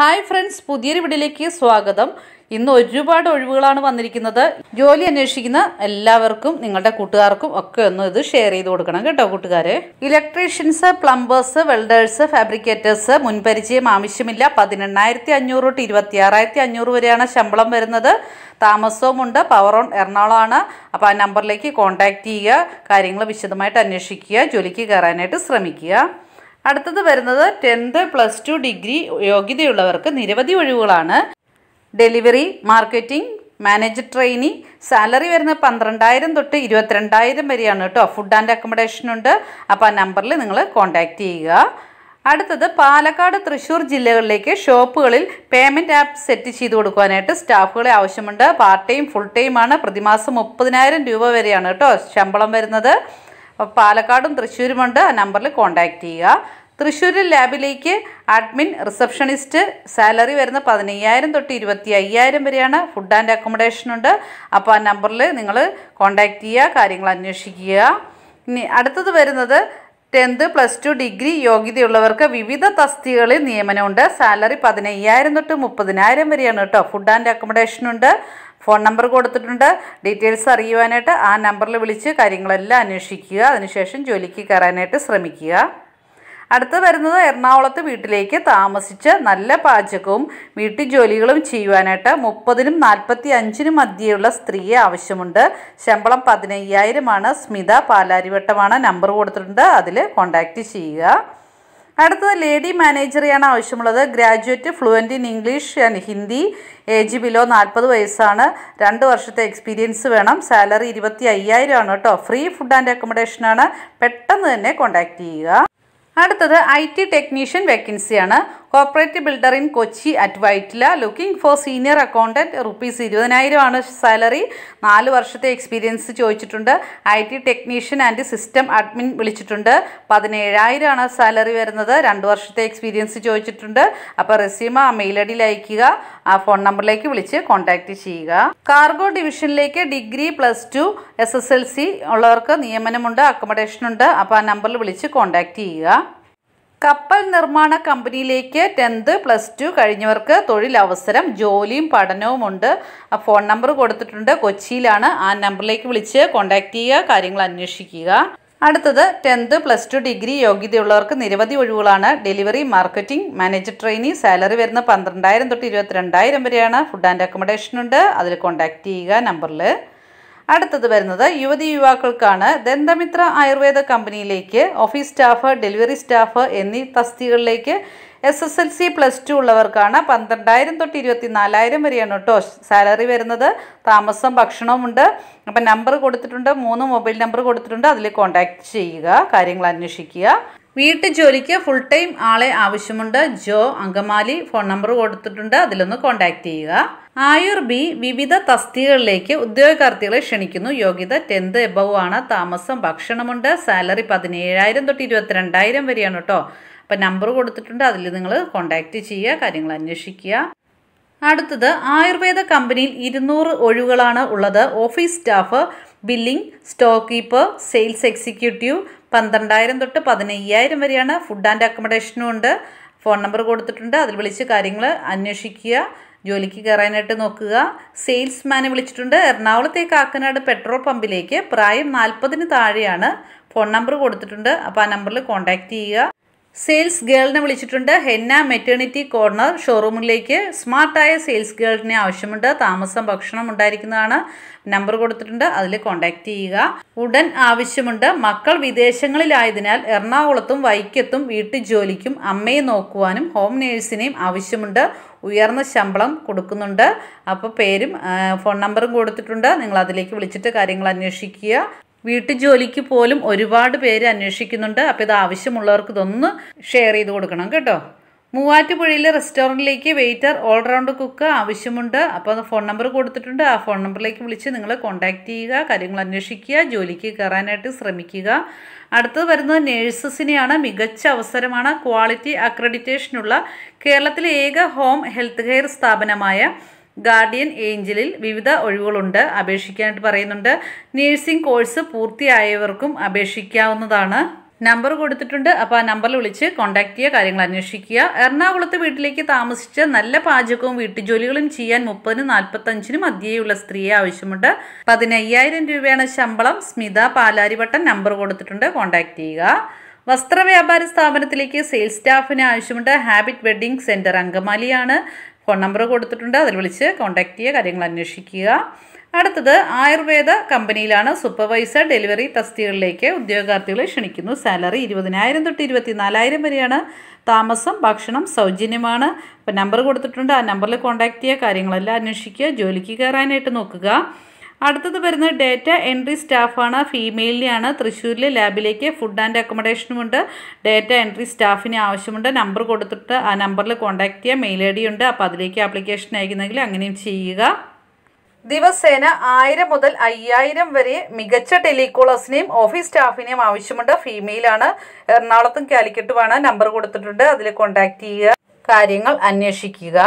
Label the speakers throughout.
Speaker 1: hi friends പുതിയൊരു വീഡിയോയിലേക്ക് സ്വാഗതം ഇന്ന് ഒരുപാട് ഒഴിവുകളാണ് വന്നിരിക്കുന്നത് ജോലി അന്വേഷിക്കുന്ന എല്ലാവർക്കും നിങ്ങളുടെ കൂട്ടുകാർക്കും ഒക്കെ ഒന്ന് ഇത് ഷെയർ ചെയ്ത് കൊടുക്കണം കേട്ടോ കൂട്ടുകാരെ ഇലക്ട്രീഷ്യൻസ് പ്ലംബേഴ്സ് വെൽഡേഴ്സ് ഫാബ്രിക്കേറ്റേഴ്സ് മുൻപരിചയം ആവശ്യമില്ല പതിനെണ്ണായിരത്തി അഞ്ഞൂറ് തൊട്ട് ഇരുപത്തി ആറായിരത്തി അഞ്ഞൂറ് വരെയാണ് ശമ്പളം വരുന്നത് താമസവും ഉണ്ട് പവർ ഓൺ എറണാകുളമാണ് അപ്പോൾ ആ നമ്പറിലേക്ക് കോൺടാക്റ്റ് ചെയ്യുക കാര്യങ്ങൾ വിശദമായിട്ട് അന്വേഷിക്കുക ജോലിക്ക് കയറാനായിട്ട് ശ്രമിക്കുക അടുത്തത് വരുന്നത് ടെൻത്ത് പ്ലസ് ടു ഡിഗ്രി യോഗ്യതയുള്ളവർക്ക് നിരവധി ഒഴിവുകളാണ് delivery marketing manager trainee salary വരുന്നത് പന്ത്രണ്ടായിരം തൊട്ട് ഇരുപത്തിരണ്ടായിരം വരെയാണ് കേട്ടോ ഫുഡ് ആൻഡ് അക്കോമഡേഷൻ ഉണ്ട് അപ്പോൾ ആ നമ്പറിൽ നിങ്ങൾ കോൺടാക്റ്റ് ചെയ്യുക അടുത്തത് പാലക്കാട് തൃശ്ശൂർ ജില്ലകളിലേക്ക് ഷോപ്പുകളിൽ പേയ്മെൻറ്റ് ആപ്പ് സെറ്റ് ചെയ്ത് കൊടുക്കുവാനായിട്ട് സ്റ്റാഫുകളെ ആവശ്യമുണ്ട് പാർട്ട് ടൈം ഫുൾ ടൈമാണ് പ്രതിമാസം മുപ്പതിനായിരം രൂപ വരെയാണ് കേട്ടോ ശമ്പളം വരുന്നത് അപ്പോൾ പാലക്കാടും തൃശ്ശൂരുമുണ്ട് ആ നമ്പറിൽ കോൺടാക്റ്റ് ചെയ്യുക തൃശ്ശൂരിൽ ലാബിലേക്ക് അഡ്മിൻ റിസപ്ഷനിസ്റ്റ് സാലറി വരുന്ന പതിനയ്യായിരം തൊട്ട് ഇരുപത്തി അയ്യായിരം വരെയാണ് ഫുഡ് ആൻഡ് അക്കോമഡേഷൻ ഉണ്ട് അപ്പോൾ ആ നമ്പറിൽ നിങ്ങൾ കോൺടാക്റ്റ് ചെയ്യുക കാര്യങ്ങൾ അന്വേഷിക്കുക ഇനി അടുത്തത് വരുന്നത് ടെൻത്ത് പ്ലസ് ടു ഡിഗ്രി യോഗ്യതയുള്ളവർക്ക് വിവിധ തസ്തികകളിൽ നിയമനമുണ്ട് സാലറി പതിനയ്യായിരം തൊട്ട് മുപ്പതിനായിരം വരെയാണ് കേട്ടോ ഫുഡ് ആൻഡ് അക്കോമഡേഷൻ ഉണ്ട് ഫോൺ നമ്പർ കൊടുത്തിട്ടുണ്ട് ഡീറ്റെയിൽസ് അറിയുവാനായിട്ട് ആ നമ്പറിൽ വിളിച്ച് കാര്യങ്ങളെല്ലാം അന്വേഷിക്കുക അതിനുശേഷം ജോലിക്ക് കയറാനായിട്ട് ശ്രമിക്കുക അടുത്ത് വരുന്നത് എറണാകുളത്ത് വീട്ടിലേക്ക് താമസിച്ച് നല്ല പാചകവും വീട്ടു ജോലികളും ചെയ്യുവാനായിട്ട് മുപ്പതിനും നാൽപ്പത്തി അഞ്ചിനും മധ്യയുള്ള സ്ത്രീയെ ആവശ്യമുണ്ട് ശമ്പളം പതിനയ്യായിരമാണ് സ്മിത പാലാരിവട്ടമാണ് നമ്പർ കൊടുത്തിട്ടുണ്ട് അതിൽ കോൺടാക്റ്റ് ചെയ്യുക അടുത്തത് ലേഡി മാനേജറെയാണ് ആവശ്യമുള്ളത് graduate fluent in English and Hindi age below നാൽപ്പത് വയസ്സാണ് രണ്ട് വർഷത്തെ എക്സ്പീരിയൻസ് വേണം സാലറി ഇരുപത്തി അയ്യായിരം ആണ് കേട്ടോ ഫ്രീ ഫുഡ് ആൻഡ് അക്കോമഡേഷൻ ആണ് പെട്ടെന്ന് തന്നെ കോൺടാക്റ്റ് ചെയ്യുക അടുത്തത് ഐ ടി ടെക്നീഷ്യൻ വേക്കൻസിയാണ് corporate builder in Kochi at Vyttila looking for senior accountant rupees ആണ് സാലറി നാല് വർഷത്തെ എക്സ്പീരിയൻസ് ചോദിച്ചിട്ടുണ്ട് I T technician and system admin വിളിച്ചിട്ടുണ്ട് ആണ് സാലറി വരുന്നത് രണ്ട് വർഷത്തെ എക്സ്പീരിയൻസ് ചോദിച്ചിട്ടുണ്ട് അപ്പോൾ റെസ്യൂമ് ആ മെയിൽ ഐ അയക്കുക ആ ഫോൺ നമ്പറിലേക്ക് വിളിച്ച് കോൺടാക്റ്റ് ചെയ്യുക കാർഗോ ഡിവിഷനിലേക്ക് degree plus two S S L C ഉള്ളവർക്ക് നിയമനമുണ്ട് അക്കോമഡേഷൻ ഉണ്ട് അപ്പോൾ ആ നമ്പറിൽ വിളിച്ച് കോൺടാക്റ്റ് ചെയ്യുക കപ്പൽ നിർമ്മാണ കമ്പനിയിലേക്ക് ടെൻത്ത് പ്ലസ് ടു കഴിഞ്ഞവർക്ക് തൊഴിലവസരം ജോലിയും പഠനവും ഉണ്ട് ഫോൺ നമ്പർ കൊടുത്തിട്ടുണ്ട് കൊച്ചിയിലാണ് ആ നമ്പറിലേക്ക് വിളിച്ച് കോൺടാക്റ്റ് ചെയ്യുക കാര്യങ്ങൾ അന്വേഷിക്കുക അടുത്തത് ടെൻത്ത് പ്ലസ് ടു ഡിഗ്രി യോഗ്യതയുള്ളവർക്ക് നിരവധി ഒഴിവുകളാണ് delivery marketing manager trainee salary വരുന്ന പന്ത്രണ്ടായിരം തൊട്ട് ഇരുപത്തിരണ്ടായിരം വരെയാണ് ഫുഡ് ആൻഡ് അക്കോമഡേഷൻ ഉണ്ട് അതിൽ കോൺടാക്റ്റ് ചെയ്യുക നമ്പറിൽ അടുത്തത് വരുന്നത് യുവതി യുവാക്കൾക്കാണ് ദന്തമിത്ര ആയുർവേദ കമ്പനിയിലേക്ക് ഓഫീസ് സ്റ്റാഫ് ഡെലിവറി സ്റ്റാഫ് എന്നീ തസ്തികളിലേക്ക് S S L C plus two ഉള്ളവർക്കാണ് പന്ത്രണ്ടായിരം തൊട്ട് ഇരുപത്തി നാലായിരം വരെയാണ് കേട്ടോ സാലറി വരുന്നത് താമസം ഭക്ഷണവും ഉണ്ട് അപ്പം നമ്പർ കൊടുത്തിട്ടുണ്ട് മൂന്ന് മൊബൈൽ നമ്പർ കൊടുത്തിട്ടുണ്ട് അതിൽ കോൺടാക്ട് ചെയ്യുക കാര്യങ്ങൾ അന്വേഷിക്കുക വീട്ടു ജോലിക്ക് ഫുൾ ടൈം ആളെ ആവശ്യമുണ്ട് ജോ അങ്കമാലി ഫോൺ നമ്പർ കൊടുത്തിട്ടുണ്ട് അതിലൊന്ന് കോൺടാക്ട് ചെയ്യുക ആയുർ ബി വിവിധ തസ്തികകളിലേക്ക് ഉദ്യോഗാർത്ഥികളെ ക്ഷണിക്കുന്നു യോഗ്യത ടെൻത്ത് എബവ് ആണ് താമസം ഭക്ഷണമുണ്ട് സാലറി പതിനേഴായിരം തൊട്ട് ഇരുപത്തിരണ്ടായിരം വരെയാണ് കേട്ടോ അപ്പം നമ്പർ കൊടുത്തിട്ടുണ്ട് അതിൽ നിങ്ങൾ കോൺടാക്റ്റ് ചെയ്യുക കാര്യങ്ങൾ അന്വേഷിക്കുക അടുത്തത് ആയുർവേദ കമ്പനിയിൽ ഇരുന്നൂറ് ഒഴിവുകളാണ് ഉള്ളത് office staff billing stock keeper sales executive പന്ത്രണ്ടായിരം തൊട്ട് പതിനയ്യായിരം വരെയാണ് ഫുഡ് ആൻഡ് അക്കോമഡേഷനും ഉണ്ട് ഫോൺ നമ്പർ കൊടുത്തിട്ടുണ്ട് അതിൽ വിളിച്ച് കാര്യങ്ങൾ അന്വേഷിക്കുക ജോലിക്ക് കയറാനായിട്ട് നോക്കുക സെയിൽസ്മാനെ വിളിച്ചിട്ടുണ്ട് എറണാകുളത്തെ കാക്കനാട് പെട്രോൾ പമ്പിലേക്ക് പ്രായം നാൽപ്പതിന് താഴെയാണ് ഫോൺ നമ്പർ കൊടുത്തിട്ടുണ്ട് അപ്പോൾ ആ നമ്പറിൽ കോൺടാക്റ്റ് ചെയ്യുക സെയിൽസ് ഗേളിനെ വിളിച്ചിട്ടുണ്ട് ഹെന്ന മെറ്റേണിറ്റി കോർണർ ഷോറൂമിലേക്ക് സ്മാർട്ടായ സെയിൽസ് ഗേളിനെ ആവശ്യമുണ്ട് താമസം ഭക്ഷണം ഉണ്ടായിരിക്കുന്നതാണ് നമ്പർ കൊടുത്തിട്ടുണ്ട് അതിൽ കോൺടാക്റ്റ് ചെയ്യുക ഉടൻ ആവശ്യമുണ്ട് മക്കൾ വിദേശങ്ങളിലായതിനാൽ എറണാകുളത്തും വൈക്കത്തും വീട്ടിൽ ജോലിക്കും അമ്മയെ നോക്കുവാനും ഹോം നേഴ്സിനെയും ആവശ്യമുണ്ട് ഉയർന്ന ശമ്പളം കൊടുക്കുന്നുണ്ട് അപ്പോൾ പേരും ഫോൺ നമ്പറും കൊടുത്തിട്ടുണ്ട് നിങ്ങൾ അതിലേക്ക് വിളിച്ചിട്ട് കാര്യങ്ങൾ അന്വേഷിക്കുക ജോലിക്ക് പോലും ഒരുപാട് പേര് അന്വേഷിക്കുന്നുണ്ട് അപ്പോൾ ഇത് ആവശ്യമുള്ളവർക്ക് ഇതൊന്ന് ഷെയർ ചെയ്ത് കൊടുക്കണം കേട്ടോ മൂവാറ്റുപുഴയിലെ റെസ്റ്റോറൻറ്റിലേക്ക് വെയിറ്റർ ഓൾറൗണ്ട് കുക്ക് ആവശ്യമുണ്ട് അപ്പോൾ അത് ഫോൺ നമ്പർ കൊടുത്തിട്ടുണ്ട് ആ ഫോൺ നമ്പറിലേക്ക് വിളിച്ച് നിങ്ങൾ കോൺടാക്റ്റ് ചെയ്യുക കാര്യങ്ങൾ അന്വേഷിക്കുക ജോലിക്ക് കയറാനായിട്ട് ശ്രമിക്കുക അടുത്തത് വരുന്നത് നേഴ്സസിനെയാണ് മികച്ച അവസരമാണ് ക്വാളിറ്റി അക്രഡിറ്റേഷനുള്ള കേരളത്തിലെ ഏക ഹോം ഹെൽത്ത് കെയർ സ്ഥാപനമായ ഗാർഡിയൻ ഏഞ്ചലിൽ വിവിധ ഒഴിവുകളുണ്ട് അപേക്ഷിക്കാനായിട്ട് പറയുന്നുണ്ട് നേഴ്സിംഗ് കോഴ്സ് പൂർത്തിയായവർക്കും അപേക്ഷിക്കാവുന്നതാണ് നമ്പർ കൊടുത്തിട്ടുണ്ട് അപ്പോൾ ആ നമ്പറിൽ വിളിച്ച് കോൺടാക്ട് ചെയ്യുക കാര്യങ്ങൾ അന്വേഷിക്കുക എറണാകുളത്ത് വീട്ടിലേക്ക് താമസിച്ച് നല്ല പാചകവും വീട്ടുജോലികളും ചെയ്യാൻ മുപ്പതിനും നാൽപ്പത്തഞ്ചിനും മധ്യേയുള്ള സ്ത്രീയെ ആവശ്യമുണ്ട് പതിനയ്യായിരം രൂപയാണ് ശമ്പളം സ്മിത പാലാരിവട്ടം നമ്പർ കൊടുത്തിട്ടുണ്ട് കോൺടാക്ട് ചെയ്യുക വസ്ത്ര വ്യാപാര സ്ഥാപനത്തിലേക്ക് സെയിൽസ് സ്റ്റാഫിന് ആവശ്യമുണ്ട് ഹാബിറ്റ് വെഡ്ഡിംഗ് സെൻറ്റർ അങ്കമാലിയാണ് ഫോൺ നമ്പർ കൊടുത്തിട്ടുണ്ട് അതിൽ വിളിച്ച് കോൺടാക്റ്റ് ചെയ്യുക കാര്യങ്ങൾ അന്വേഷിക്കുക അടുത്തത് ആയുർവേദ കമ്പനിയിലാണ് സൂപ്പർവൈസർ ഡെലിവറി തസ്തികളിലേക്ക് ഉദ്യോഗാർത്ഥികളെ ക്ഷണിക്കുന്നു സാലറി ഇരുപതിനായിരം തൊട്ട് ഇരുപത്തിനാലായിരം വരെയാണ് താമസം ഭക്ഷണം സൗജന്യമാണ് അപ്പം നമ്പർ കൊടുത്തിട്ടുണ്ട് ആ നമ്പറിൽ കോൺടാക്റ്റ് ചെയ്യുക കാര്യങ്ങളെല്ലാം അന്വേഷിക്കുക ജോലിക്ക് കയറാനായിട്ട് നോക്കുക അടുത്തത് വരുന്നത് ഡേറ്റ എൻട്രി സ്റ്റാഫാണ് ഫീമെയിലിനെയാണ് തൃശ്ശൂരിലെ ലാബിലേക്ക് ഫുഡ് ആൻഡ് അക്കോമഡേഷനുമുണ്ട് ഡേറ്റ എൻട്രി സ്റ്റാഫിന് ആവശ്യമുണ്ട് നമ്പർ കൊടുത്തിട്ട് ആ നമ്പറിൽ കോൺടാക്റ്റ് ചെയ്യുക മെയിൽ ഐ ഡി ഉണ്ട് അപ്പോൾ അതിലേക്ക് ആപ്ലിക്കേഷൻ അയക്കുന്നെങ്കിൽ അങ്ങനെയും ചെയ്യുക ദിവസേന ആയിരം മുതൽ അയ്യായിരം വരെ മികച്ച ടെലികോളേഴ്സിനെയും ഓഫീസ് സ്റ്റാഫിനെയും ആവശ്യമുണ്ട് ഫീമെയിലാണ് എറണാകുളത്തും കാലിക്കറ്റുമാണ് നമ്പർ കൊടുത്തിട്ടുണ്ട് അതിൽ കോൺടാക്റ്റ് ചെയ്യുക കാര്യങ്ങൾ അന്വേഷിക്കുക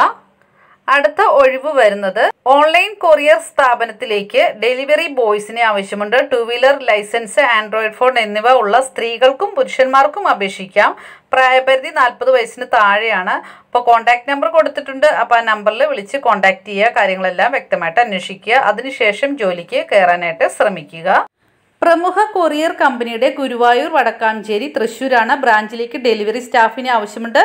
Speaker 1: അടുത്ത ഒഴിവ് വരുന്നത് ഓൺലൈൻ കൊറിയർ സ്ഥാപനത്തിലേക്ക് ഡെലിവറി ബോയ്സിനെ ആവശ്യമുണ്ട് two wheeler licence Android phone എന്നിവ ഉള്ള സ്ത്രീകൾക്കും പുരുഷന്മാർക്കും അപേക്ഷിക്കാം പ്രായപരിധി നാൽപ്പത് വയസ്സിന് താഴെയാണ് അപ്പോൾ കോൺടാക്ട് നമ്പർ കൊടുത്തിട്ടുണ്ട് അപ്പോൾ ആ നമ്പറിൽ വിളിച്ച് കോൺടാക്ട് ചെയ്യുക കാര്യങ്ങളെല്ലാം വ്യക്തമായിട്ട് അന്വേഷിക്കുക അതിനുശേഷം ജോലിക്ക് കയറാനായിട്ട് ശ്രമിക്കുക പ്രമുഖ കൊറിയർ കമ്പനിയുടെ ഗുരുവായൂർ വടക്കാഞ്ചേരി തൃശ്ശൂരാണ് ബ്രാഞ്ചിലേക്ക് ഡെലിവറി സ്റ്റാഫിനെ ആവശ്യമുണ്ട്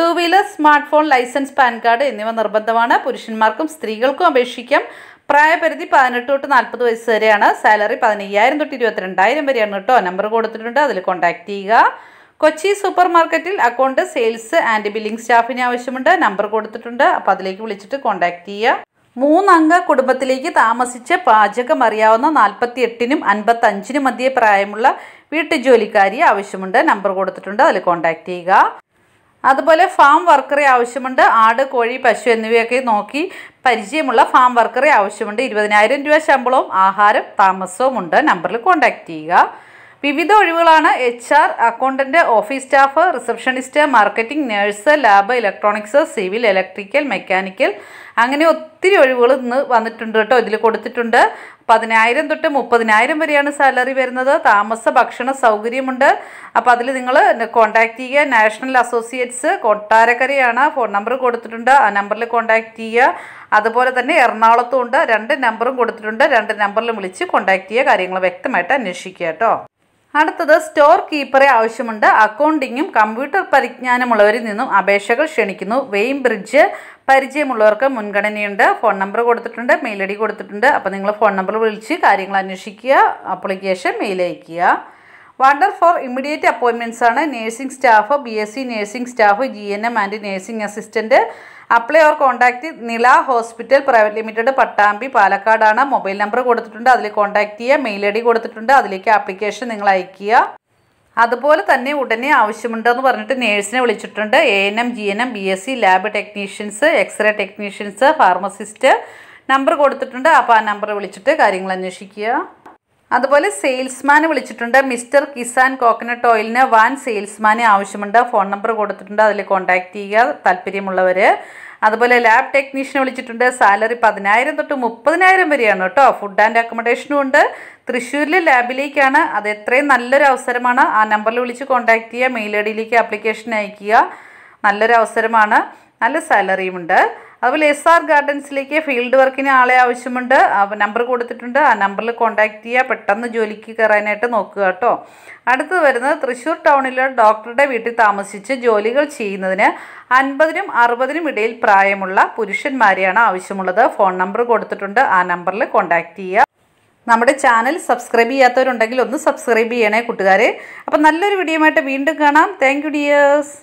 Speaker 1: two wheeler smart phone licence PAN card എന്നിവ നിർബന്ധമാണ് പുരുഷന്മാർക്കും സ്ത്രീകൾക്കും അപേക്ഷിക്കാം പ്രായപരിധി പതിനെട്ട് തൊട്ട് നാൽപ്പത് വയസ്സ് വരെയാണ് സാലറി പതിനയ്യായിരം തൊട്ട് ഇരുപത്തിരണ്ടായിരം വരെയാണ് കേട്ടോ നമ്പർ കൊടുത്തിട്ടുണ്ട് അതിൽ കോൺടാക്ട് ചെയ്യുക കൊച്ചി സൂപ്പർ മാർക്കറ്റിൽ അക്കൗണ്ട് സെയിൽസ് ആൻഡ് ബില്ലിംഗ് സ്റ്റാഫിന് ആവശ്യമുണ്ട് നമ്പർ കൊടുത്തിട്ടുണ്ട് അപ്പോൾ അതിലേക്ക് വിളിച്ചിട്ട് കോൺടാക്ട് ചെയ്യുക മൂന്നംഗ കുടുംബത്തിലേക്ക് താമസിച്ച് പാചകം അറിയാവുന്ന നാൽപ്പത്തി എട്ടിനും അഞ്ചിനും മധ്യേ പ്രായമുള്ള വീട്ടുജോലിക്കാരി ആവശ്യമുണ്ട് നമ്പർ കൊടുത്തിട്ടുണ്ട് അതിൽ കോൺടാക്ട് ചെയ്യുക അതുപോലെ ഫാം വർക്കറെ ആവശ്യമുണ്ട് ആട് കോഴി പശു എന്നിവയൊക്കെ നോക്കി പരിചയമുള്ള ഫാം വർക്കറെ ആവശ്യമുണ്ട് ഇരുപതിനായിരം രൂപ ശമ്പളവും ആഹാരം താമസവും ഉണ്ട് നമ്പറിൽ കോൺടാക്റ്റ് ചെയ്യുക വിവിധ ഒഴിവുകളാണ് H R accountant office staff receptionist marketing nurse lab electronics civil electrical mechanical അങ്ങനെ ഒത്തിരി ഒഴിവുകൾ ഇന്ന് വന്നിട്ടുണ്ട് കേട്ടോ ഇതിൽ കൊടുത്തിട്ടുണ്ട് പതിനായിരം തൊട്ട് മുപ്പതിനായിരം വരെയാണ് സാലറി വരുന്നത് താമസ ഭക്ഷണ സൗകര്യമുണ്ട് അപ്പോൾ അതിൽ നിങ്ങൾ കോൺടാക്ട് ചെയ്യുക നാഷണൽ അസോസിയേറ്റ്സ് കൊട്ടാരക്കരയാണ് ഫോൺ നമ്പർ കൊടുത്തിട്ടുണ്ട് ആ നമ്പറിൽ കോൺടാക്ട് ചെയ്യുക അതുപോലെ തന്നെ എറണാകുളത്തും ഉണ്ട് രണ്ട് നമ്പറും കൊടുത്തിട്ടുണ്ട് രണ്ട് നമ്പറിലും വിളിച്ച് കോൺടാക്ട് ചെയ്യുക കാര്യങ്ങൾ വ്യക്തമായിട്ട് അന്വേഷിക്കുക കേട്ടോ അടുത്തത് സ്റ്റോർ കീപ്പറെ ആവശ്യമുണ്ട് അക്കൗണ്ടിങ്ങും കമ്പ്യൂട്ടർ പരിജ്ഞാനമുള്ളവരിൽ നിന്നും അപേക്ഷകൾ ക്ഷണിക്കുന്നു വെയിം ബ്രിഡ്ജ് പരിചയമുള്ളവർക്ക് മുൻഗണനയുണ്ട് ഫോൺ നമ്പർ കൊടുത്തിട്ടുണ്ട് മെയിൽ ഐ ഡി കൊടുത്തിട്ടുണ്ട് അപ്പോൾ നിങ്ങൾ ഫോൺ നമ്പർ വിളിച്ച് കാര്യങ്ങൾ അന്വേഷിക്കുക അപ്ലിക്കേഷൻ മെയിൽ അയയ്ക്കുക വണ്ടർ ഫോർ ഇമ്മീഡിയറ്റ് അപ്പോയിൻമെൻറ്റ്സ് ആണ് nursing staff B S C nursing staff G N M and nursing assistant apply or contact Nila Hospital Private Limited Pattambi പാലക്കാടാണ് മൊബൈൽ നമ്പർ കൊടുത്തിട്ടുണ്ട് അതിൽ കോൺടാക്ട് ചെയ്യുക മെയിൽ ഐ ഡി കൊടുത്തിട്ടുണ്ട് അതിലേക്ക് application നിങ്ങൾ അയയ്ക്കുക അതുപോലെ തന്നെ ഉടനെ ആവശ്യമുണ്ടെന്ന് പറഞ്ഞിട്ട് നേഴ്സിനെ വിളിച്ചിട്ടുണ്ട് A N M G N M B S C lab technicians x ray technicians pharmacist number കൊടുത്തിട്ടുണ്ട് അപ്പോൾ ആ നമ്പർ വിളിച്ചിട്ട് കാര്യങ്ങൾ അന്വേഷിക്കുക അതുപോലെ സെയിൽസ്മാനെ വിളിച്ചിട്ടുണ്ട് മിസ്റ്റർ കിസാൻ കോക്കനട്ട് ഓയിലിന് വാൻ സെയിൽസ്മാനെ ആവശ്യമുണ്ട് ഫോൺ നമ്പർ കൊടുത്തിട്ടുണ്ട് അതിൽ കോൺടാക്റ്റ് ചെയ്യുക താല്പര്യമുള്ളവർ അതുപോലെ ലാബ് ടെക്നീഷ്യനെ വിളിച്ചിട്ടുണ്ട് സാലറി പതിനായിരം തൊട്ട് മുപ്പതിനായിരം വരെയാണ് കേട്ടോ ഫുഡ് ആൻഡ് അക്കോമഡേഷനും ഉണ്ട് തൃശ്ശൂരിലെ ലാബിലേക്കാണ് അത് എത്രയും നല്ലൊരു അവസരമാണ് ആ നമ്പറിൽ വിളിച്ച് കോൺടാക്റ്റ് ചെയ്യുക മെയിൽ ഐ ഡിയിലേക്ക് ആപ്ലിക്കേഷൻ അയക്കുക നല്ലൊരു അവസരമാണ് നല്ല സാലറിയുമുണ്ട് അതുപോലെ എസ് ആർ ഗാർഡൻസിലേക്ക് ഫീൽഡ് വർക്കിന് ആളെ ആവശ്യമുണ്ട് നമ്പർ കൊടുത്തിട്ടുണ്ട് ആ നമ്പറിൽ കോൺടാക്റ്റ് ചെയ്യുക പെട്ടെന്ന് ജോലിക്ക് കയറാനായിട്ട് നോക്കുക കേട്ടോ അടുത്ത് വരുന്നത് തൃശ്ശൂർ ടൗണിലെ ഡോക്ടറുടെ വീട്ടിൽ താമസിച്ച് ജോലികൾ ചെയ്യുന്നതിന് അൻപതിനും അറുപതിനും ഇടയിൽ പ്രായമുള്ള പുരുഷന്മാരെയാണ് ആവശ്യമുള്ളത് ഫോൺ നമ്പർ കൊടുത്തിട്ടുണ്ട് ആ നമ്പറിൽ കോൺടാക്റ്റ് ചെയ്യുക നമ്മുടെ ചാനൽ സബ്സ്ക്രൈബ് ചെയ്യാത്തവരുണ്ടെങ്കിൽ ഒന്ന് സബ്സ്ക്രൈബ് ചെയ്യണേ കൂട്ടുകാരെ അപ്പം നല്ലൊരു വീഡിയോ വീണ്ടും കാണാം താങ്ക് യു ഡിയേഴ്സ്